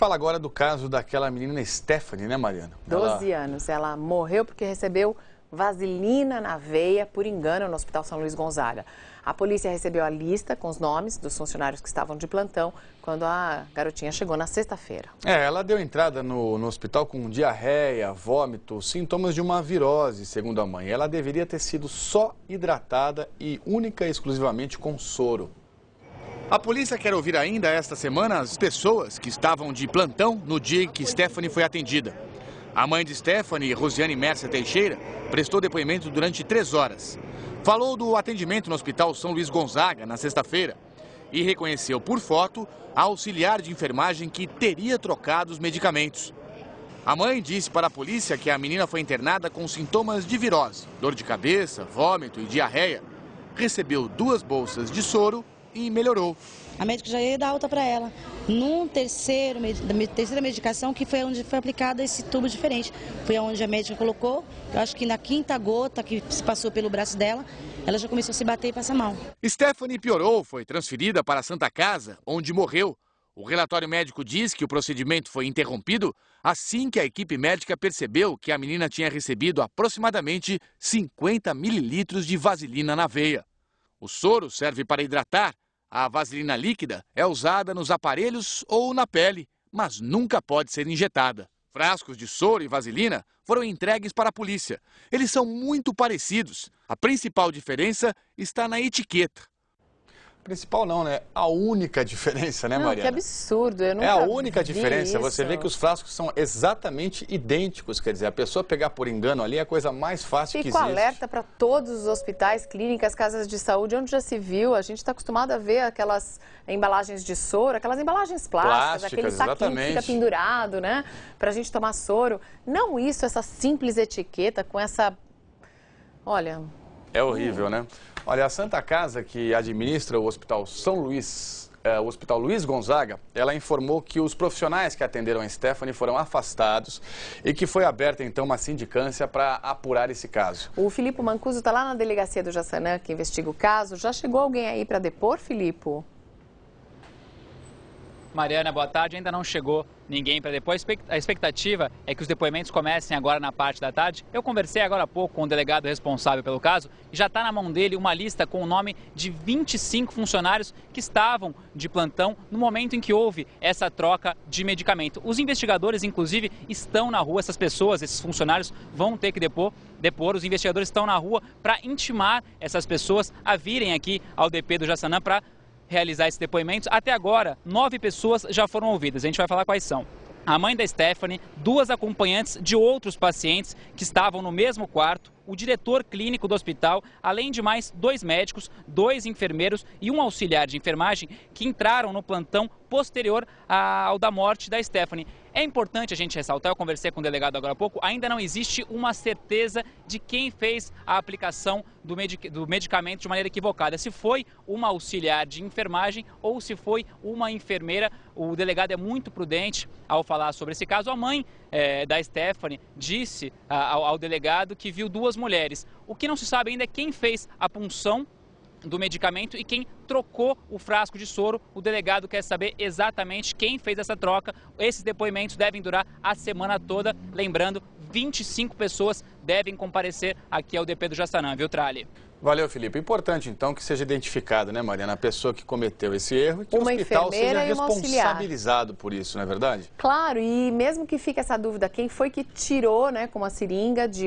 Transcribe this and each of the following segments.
fala agora do caso daquela menina Stephanie, né, Mariana? Ela... 12 anos. Ela morreu porque recebeu vaselina na veia por engano no Hospital São Luís Gonzaga. A polícia recebeu a lista com os nomes dos funcionários que estavam de plantão quando a garotinha chegou na sexta-feira. É, ela deu entrada no, no hospital com diarreia, vômito, sintomas de uma virose, segundo a mãe. Ela deveria ter sido só hidratada e única e exclusivamente com soro. A polícia quer ouvir ainda esta semana as pessoas que estavam de plantão no dia em que Stephanie foi atendida. A mãe de Stephanie, Rosiane Mércia Teixeira, prestou depoimento durante três horas. Falou do atendimento no Hospital São Luís Gonzaga na sexta-feira e reconheceu por foto a auxiliar de enfermagem que teria trocado os medicamentos. A mãe disse para a polícia que a menina foi internada com sintomas de virose, dor de cabeça, vômito e diarreia. Recebeu duas bolsas de soro e melhorou. A médica já ia dar alta para ela. Num terceiro, terceira medicação, que foi onde foi aplicado esse tubo diferente. Foi onde a médica colocou, eu acho que na quinta gota que se passou pelo braço dela, ela já começou a se bater e passar mal. Stephanie piorou, foi transferida para a Santa Casa, onde morreu. O relatório médico diz que o procedimento foi interrompido assim que a equipe médica percebeu que a menina tinha recebido aproximadamente 50 mililitros de vaselina na veia. O soro serve para hidratar. A vaselina líquida é usada nos aparelhos ou na pele, mas nunca pode ser injetada. Frascos de soro e vaselina foram entregues para a polícia. Eles são muito parecidos. A principal diferença está na etiqueta principal não, né? A única diferença, né, não, Mariana? Que absurdo, eu não É a única diferença, isso. você vê que os frascos são exatamente idênticos, quer dizer, a pessoa pegar por engano ali é a coisa mais fácil Fico que existe. Fico alerta para todos os hospitais, clínicas, casas de saúde, onde já se viu, a gente está acostumado a ver aquelas embalagens de soro, aquelas embalagens plásticas, plásticas aquele saquinho exatamente. que fica pendurado, né? Para a gente tomar soro. Não isso, essa simples etiqueta com essa... Olha... É horrível, hum. né? Olha, a Santa Casa, que administra o Hospital São Luís, eh, o Hospital Luiz Gonzaga, ela informou que os profissionais que atenderam a Stephanie foram afastados e que foi aberta, então, uma sindicância para apurar esse caso. O Filipe Mancuso está lá na delegacia do Jaçanã, que investiga o caso. Já chegou alguém aí para depor, Filipe? Mariana, boa tarde. Ainda não chegou ninguém para depois. A expectativa é que os depoimentos comecem agora na parte da tarde. Eu conversei agora há pouco com o delegado responsável pelo caso e já está na mão dele uma lista com o nome de 25 funcionários que estavam de plantão no momento em que houve essa troca de medicamento. Os investigadores, inclusive, estão na rua. Essas pessoas, esses funcionários, vão ter que depor. depor. Os investigadores estão na rua para intimar essas pessoas a virem aqui ao DP do Jaçanã para realizar esse depoimento. Até agora, nove pessoas já foram ouvidas. A gente vai falar quais são a mãe da Stephanie, duas acompanhantes de outros pacientes que estavam no mesmo quarto, o diretor clínico do hospital, além de mais dois médicos, dois enfermeiros e um auxiliar de enfermagem que entraram no plantão posterior ao da morte da Stephanie. É importante a gente ressaltar, eu conversei com o delegado agora há pouco, ainda não existe uma certeza de quem fez a aplicação do, medic do medicamento de maneira equivocada. Se foi uma auxiliar de enfermagem ou se foi uma enfermeira, o delegado é muito prudente ao falar sobre esse caso. A mãe é, da Stephanie disse a, ao, ao delegado que viu duas mulheres. O que não se sabe ainda é quem fez a punção do medicamento e quem trocou o frasco de soro. O delegado quer saber exatamente quem fez essa troca. Esses depoimentos devem durar a semana toda. Lembrando, 25 pessoas devem comparecer aqui ao DP do Jaçanã, viu, Trali? Valeu, Felipe. Importante, então, que seja identificado, né, Mariana, a pessoa que cometeu esse erro e que uma o hospital seja responsabilizado por isso, não é verdade? Claro, e mesmo que fique essa dúvida, quem foi que tirou, né, com a seringa de,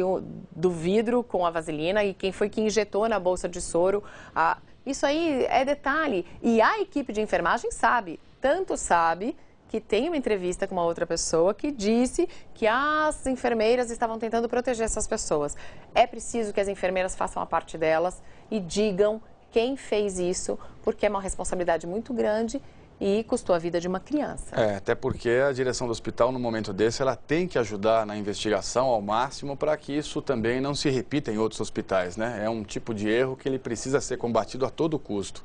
do vidro com a vaselina e quem foi que injetou na bolsa de soro a... Ah, isso aí é detalhe. E a equipe de enfermagem sabe, tanto sabe que tem uma entrevista com uma outra pessoa que disse que as enfermeiras estavam tentando proteger essas pessoas. É preciso que as enfermeiras façam a parte delas e digam quem fez isso, porque é uma responsabilidade muito grande e custou a vida de uma criança. É, até porque a direção do hospital, no momento desse, ela tem que ajudar na investigação ao máximo para que isso também não se repita em outros hospitais, né? É um tipo de erro que ele precisa ser combatido a todo custo.